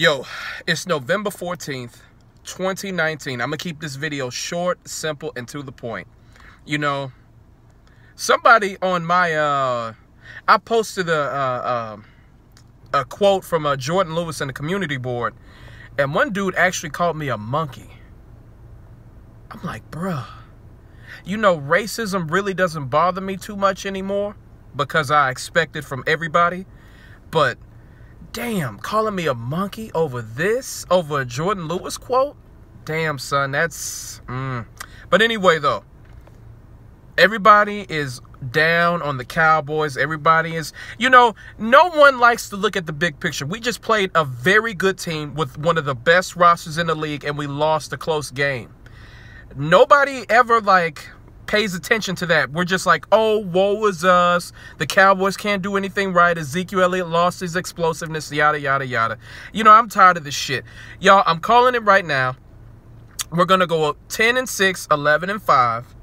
Yo, it's November 14th, 2019. I'm going to keep this video short, simple, and to the point. You know, somebody on my, uh, I posted a, a quote from a uh, Jordan Lewis in the community board, and one dude actually called me a monkey. I'm like, bruh, you know, racism really doesn't bother me too much anymore because I expect it from everybody, but damn, calling me a monkey over this, over a Jordan Lewis quote? Damn, son, that's. Mm. But anyway, though, everybody is down on the Cowboys. Everybody is, you know, no one likes to look at the big picture. We just played a very good team with one of the best rosters in the league, and we lost a close game. Nobody ever, like, pays attention to that. We're just like, oh, woe is us. The Cowboys can't do anything right. Ezekiel Elliott lost his explosiveness, yada, yada, yada. You know, I'm tired of this shit. Y'all, I'm calling it right now. We're going to go up 10 and 6, 11 and 5.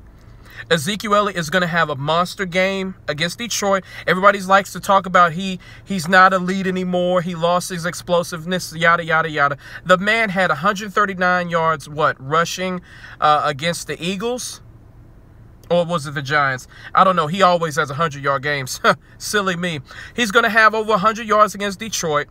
Ezekiel Elliott is going to have a monster game against Detroit. Everybody likes to talk about he he's not a lead anymore. He lost his explosiveness, yada yada yada. The man had 139 yards what rushing uh, against the Eagles or was it the Giants? I don't know. He always has 100-yard games. Silly me. He's going to have over 100 yards against Detroit.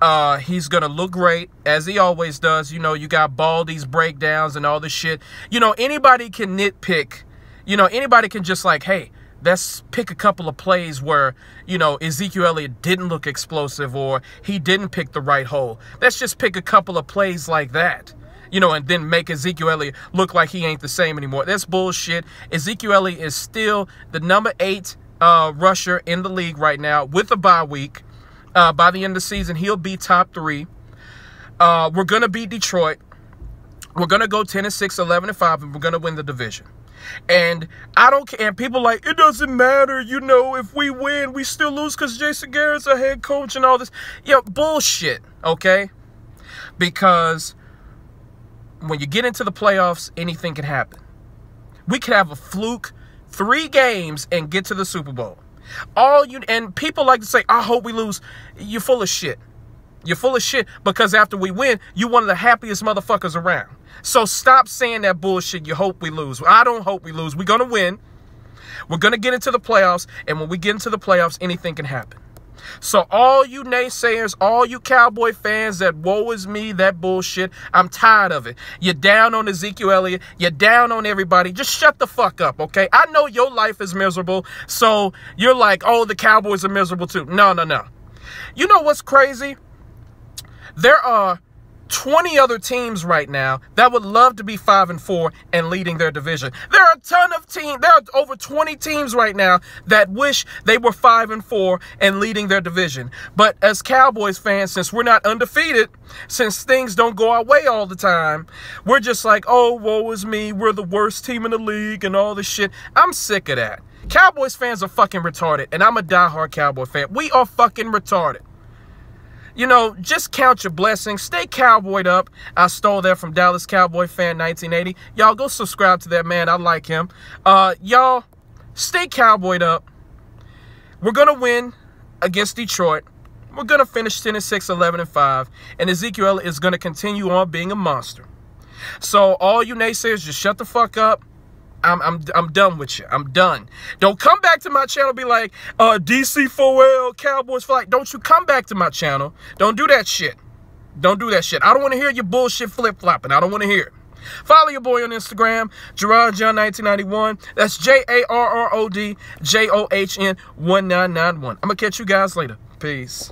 Uh, he's going to look great, as he always does. You know, you got Baldy's breakdowns and all this shit. You know, anybody can nitpick. You know, anybody can just like, hey, let's pick a couple of plays where, you know, Ezekiel Elliott didn't look explosive or he didn't pick the right hole. Let's just pick a couple of plays like that you know, and then make Ezekiel Elliott look like he ain't the same anymore. That's bullshit. Ezekiel Elliott is still the number eight uh, rusher in the league right now with a bye week. Uh, by the end of the season, he'll be top three. Uh, we're going to beat Detroit. We're going to go 10 and 6, 11 and 5, and we're going to win the division. And I don't care. And people like, it doesn't matter. You know, if we win, we still lose because Jason Garrett's a head coach and all this. Yeah, bullshit. Okay? Because when you get into the playoffs, anything can happen. We could have a fluke three games and get to the Super Bowl. All you and people like to say, I hope we lose. You're full of shit. You're full of shit because after we win, you're one of the happiest motherfuckers around. So stop saying that bullshit. You hope we lose. I don't hope we lose. We're going to win. We're going to get into the playoffs. And when we get into the playoffs, anything can happen. So all you naysayers, all you Cowboy fans that woe is me, that bullshit, I'm tired of it. You're down on Ezekiel Elliott. You're down on everybody. Just shut the fuck up, okay? I know your life is miserable, so you're like, oh, the Cowboys are miserable too. No, no, no. You know what's crazy? There are 20 other teams right now that would love to be 5 and 4 and leading their division. There are a ton of teams, there are over 20 teams right now that wish they were 5 and 4 and leading their division. But as Cowboys fans, since we're not undefeated, since things don't go our way all the time, we're just like, "Oh, woe is me. We're the worst team in the league and all this shit." I'm sick of that. Cowboys fans are fucking retarded, and I'm a diehard Cowboy fan. We are fucking retarded you know, just count your blessings. Stay cowboyed up. I stole that from Dallas Cowboy Fan 1980. Y'all go subscribe to that man. I like him. Uh, y'all, stay cowboyed up. We're going to win against Detroit. We're going to finish 10 and 6, 11 and 5. And Ezekiel is going to continue on being a monster. So all you naysayers, just shut the fuck up. I'm, I'm, I'm done with you. I'm done. Don't come back to my channel be like, uh, DC 4L, Cowboys Flight. Don't you come back to my channel. Don't do that shit. Don't do that shit. I don't want to hear your bullshit flip-flopping. I don't want to hear it. Follow your boy on Instagram, Gerard John 1991. That's J-A-R-R-O-D J-O-H-N 1991. I'm going to catch you guys later. Peace.